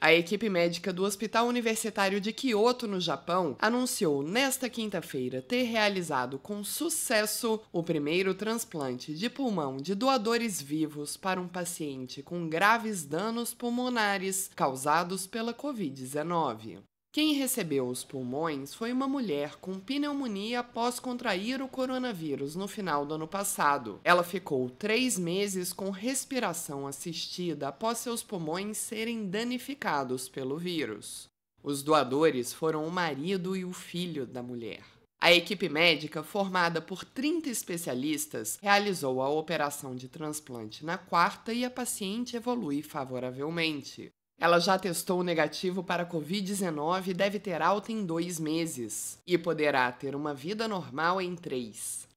A equipe médica do Hospital Universitário de Kyoto, no Japão, anunciou nesta quinta-feira ter realizado com sucesso o primeiro transplante de pulmão de doadores vivos para um paciente com graves danos pulmonares causados pela Covid-19. Quem recebeu os pulmões foi uma mulher com pneumonia após contrair o coronavírus no final do ano passado. Ela ficou três meses com respiração assistida após seus pulmões serem danificados pelo vírus. Os doadores foram o marido e o filho da mulher. A equipe médica, formada por 30 especialistas, realizou a operação de transplante na quarta e a paciente evolui favoravelmente. Ela já testou negativo para Covid-19 e deve ter alta em dois meses, e poderá ter uma vida normal em três.